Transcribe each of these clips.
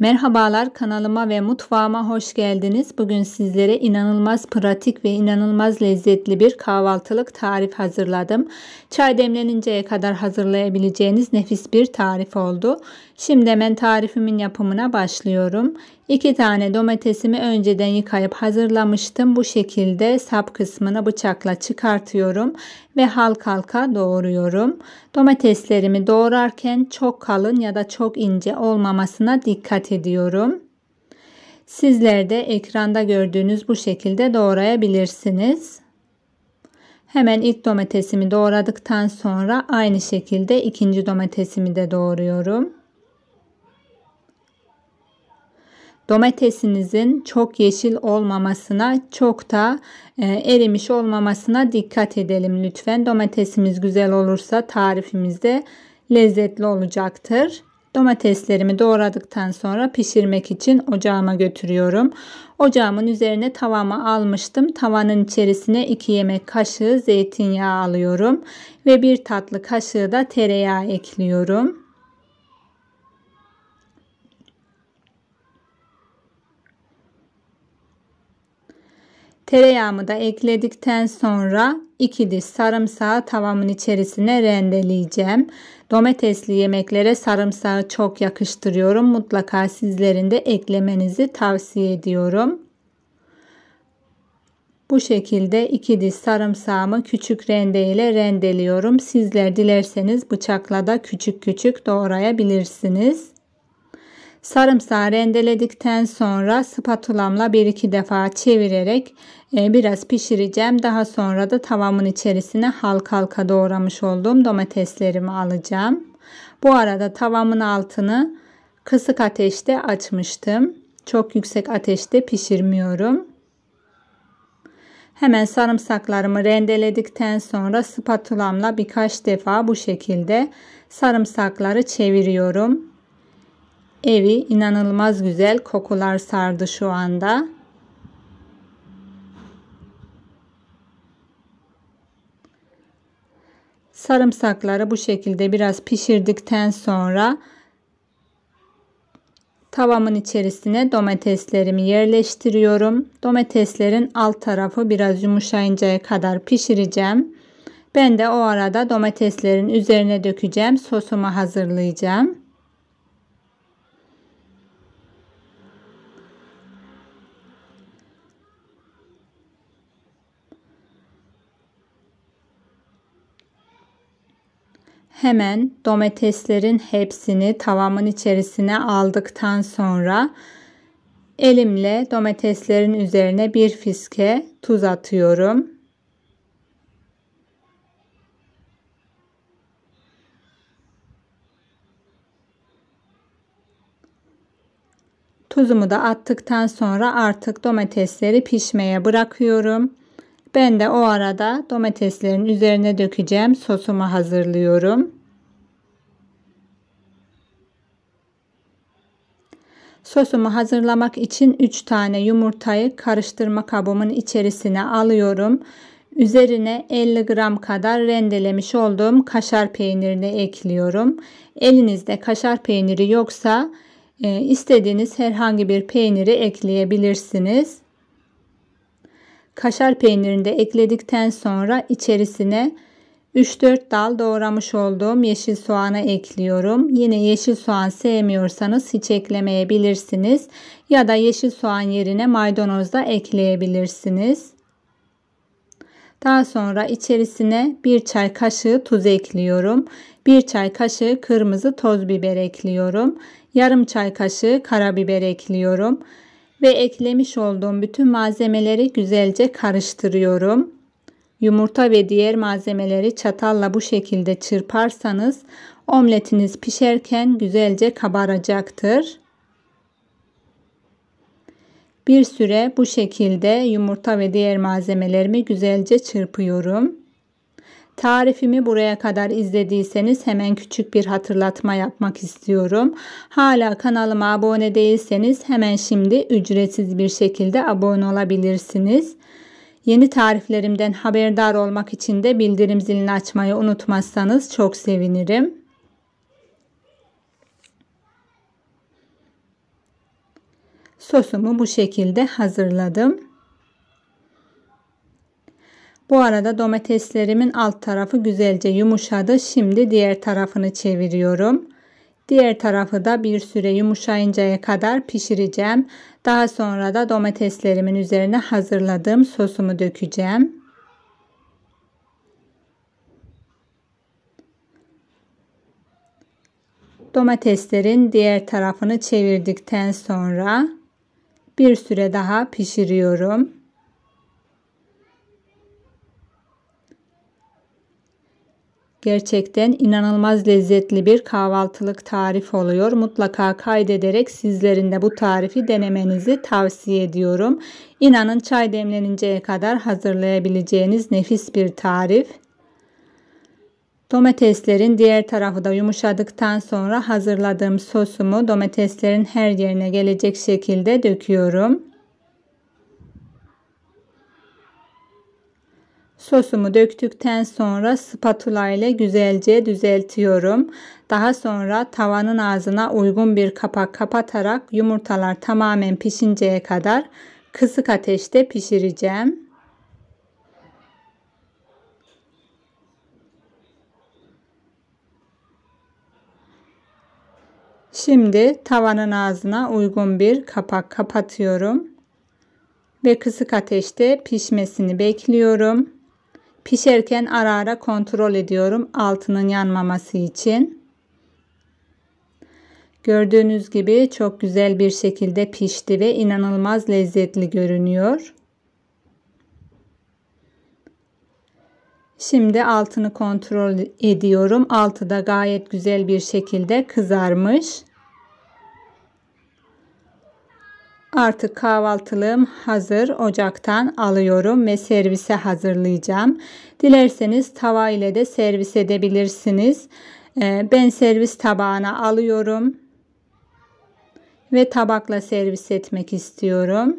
Merhabalar kanalıma ve mutfağıma hoş geldiniz. Bugün sizlere inanılmaz pratik ve inanılmaz lezzetli bir kahvaltılık tarif hazırladım. Çay demleninceye kadar hazırlayabileceğiniz nefis bir tarif oldu. Şimdi hemen tarifimin yapımına başlıyorum. İki tane domatesimi önceden yıkayıp hazırlamıştım. Bu şekilde sap kısmını bıçakla çıkartıyorum ve halka halka doğruyorum. Domateslerimi doğrarken çok kalın ya da çok ince olmamasına dikkat ediyorum. Sizler de ekranda gördüğünüz bu şekilde doğrayabilirsiniz. Hemen ilk domatesimi doğradıktan sonra aynı şekilde ikinci domatesimi de doğruyorum. domatesinizin çok yeşil olmamasına çok da e, erimiş olmamasına dikkat edelim lütfen. Domatesimiz güzel olursa tarifimizde lezzetli olacaktır. Domateslerimi doğradıktan sonra pişirmek için ocağıma götürüyorum. Ocağımın üzerine tavamı almıştım. Tavanın içerisine 2 yemek kaşığı zeytinyağı alıyorum ve 1 tatlı kaşığı da tereyağı ekliyorum. Tereyağımı da ekledikten sonra 2 diş sarımsağı tavamın içerisine rendeleyeceğim. Domatesli yemeklere sarımsağı çok yakıştırıyorum. Mutlaka sizlerin de eklemenizi tavsiye ediyorum. Bu şekilde 2 diş sarımsağımı küçük rende ile rendeliyorum. Sizler dilerseniz bıçakla da küçük küçük doğrayabilirsiniz. Sarımsağı rendeledikten sonra spatulamla bir iki defa çevirerek e, biraz pişireceğim. Daha sonra da tavamın içerisine halka halka doğramış olduğum domateslerimi alacağım. Bu arada tavamın altını kısık ateşte açmıştım. Çok yüksek ateşte pişirmiyorum. Hemen sarımsaklarımı rendeledikten sonra spatulamla birkaç defa bu şekilde sarımsakları çeviriyorum. Evi inanılmaz güzel kokular sardı şu anda. Sarımsakları bu şekilde biraz pişirdikten sonra tavamın içerisine domateslerimi yerleştiriyorum. Domateslerin alt tarafı biraz yumuşayıncaya kadar pişireceğim. Ben de o arada domateslerin üzerine dökeceğim. Sosumu hazırlayacağım. Hemen domateslerin hepsini tavamın içerisine aldıktan sonra elimle domateslerin üzerine bir fiske tuz atıyorum. Tuzumu da attıktan sonra artık domatesleri pişmeye bırakıyorum. Ben de o arada domateslerin üzerine dökeceğim sosumu hazırlıyorum. Sosumu hazırlamak için 3 tane yumurtayı karıştırma kabımın içerisine alıyorum. Üzerine 50 gram kadar rendelemiş olduğum kaşar peynirini ekliyorum. Elinizde kaşar peyniri yoksa e, istediğiniz herhangi bir peyniri ekleyebilirsiniz. Kaşar peynirini de ekledikten sonra içerisine 3-4 dal doğramış olduğum yeşil soğanı ekliyorum. Yine yeşil soğan sevmiyorsanız hiç eklemeyebilirsiniz. Ya da yeşil soğan yerine maydanoz da ekleyebilirsiniz. Daha sonra içerisine 1 çay kaşığı tuz ekliyorum. 1 çay kaşığı kırmızı toz biber ekliyorum. Yarım çay kaşığı karabiber ekliyorum ve eklemiş olduğum bütün malzemeleri güzelce karıştırıyorum. Yumurta ve diğer malzemeleri çatalla bu şekilde çırparsanız omletiniz pişerken güzelce kabaracaktır. Bir süre bu şekilde yumurta ve diğer malzemelerimi güzelce çırpıyorum. Tarifimi buraya kadar izlediyseniz hemen küçük bir hatırlatma yapmak istiyorum. Hala kanalıma abone değilseniz hemen şimdi ücretsiz bir şekilde abone olabilirsiniz. Yeni tariflerimden haberdar olmak için de bildirim zilini açmayı unutmazsanız çok sevinirim. Sosumu bu şekilde hazırladım. Bu arada domateslerimin alt tarafı güzelce yumuşadı. Şimdi diğer tarafını çeviriyorum. Diğer tarafı da bir süre yumuşayıncaya kadar pişireceğim. Daha sonra da domateslerimin üzerine hazırladığım sosumu dökeceğim. Domateslerin diğer tarafını çevirdikten sonra bir süre daha pişiriyorum. Gerçekten inanılmaz lezzetli bir kahvaltılık tarif oluyor. Mutlaka kaydederek sizlerin de bu tarifi denemenizi tavsiye ediyorum. İnanın çay demleninceye kadar hazırlayabileceğiniz nefis bir tarif. Domateslerin diğer tarafı da yumuşadıktan sonra hazırladığım sosumu domateslerin her yerine gelecek şekilde döküyorum. Sosumu döktükten sonra spatula ile güzelce düzeltiyorum. Daha sonra tavanın ağzına uygun bir kapak kapatarak yumurtalar tamamen pişinceye kadar kısık ateşte pişireceğim. Şimdi tavanın ağzına uygun bir kapak kapatıyorum ve kısık ateşte pişmesini bekliyorum. Pişerken ara ara kontrol ediyorum altının yanmaması için. Gördüğünüz gibi çok güzel bir şekilde pişti ve inanılmaz lezzetli görünüyor. Şimdi altını kontrol ediyorum. Altı da gayet güzel bir şekilde kızarmış. Artık kahvaltılığım hazır. Ocaktan alıyorum ve servise hazırlayacağım. Dilerseniz tava ile de servis edebilirsiniz. Ee, ben servis tabağına alıyorum ve tabakla servis etmek istiyorum.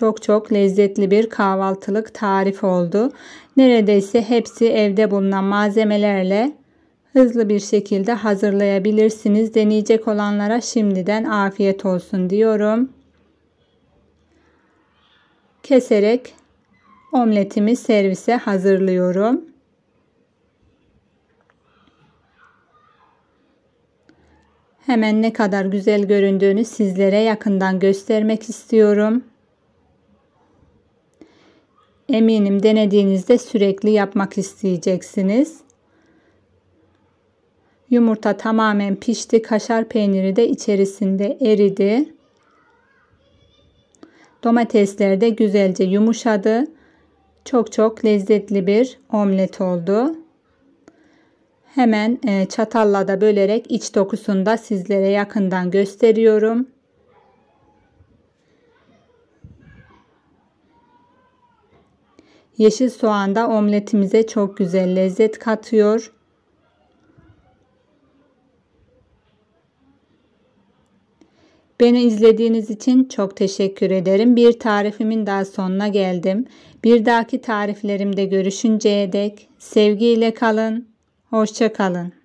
Çok çok lezzetli bir kahvaltılık tarif oldu. Neredeyse hepsi evde bulunan malzemelerle hızlı bir şekilde hazırlayabilirsiniz. Deneyecek olanlara şimdiden afiyet olsun diyorum. Keserek omletimi servise hazırlıyorum. Hemen ne kadar güzel göründüğünü sizlere yakından göstermek istiyorum. Eminim denediğinizde sürekli yapmak isteyeceksiniz. Yumurta tamamen pişti. Kaşar peyniri de içerisinde eridi. Domatesler de güzelce yumuşadı. Çok çok lezzetli bir omlet oldu. Hemen e, çatalla da bölerek iç dokusunu da sizlere yakından gösteriyorum. Yeşil soğan da omletimize çok güzel lezzet katıyor. Beni izlediğiniz için çok teşekkür ederim. Bir tarifimin daha sonuna geldim. Bir dahaki tariflerimde görüşünceye dek sevgiyle kalın, hoşça kalın.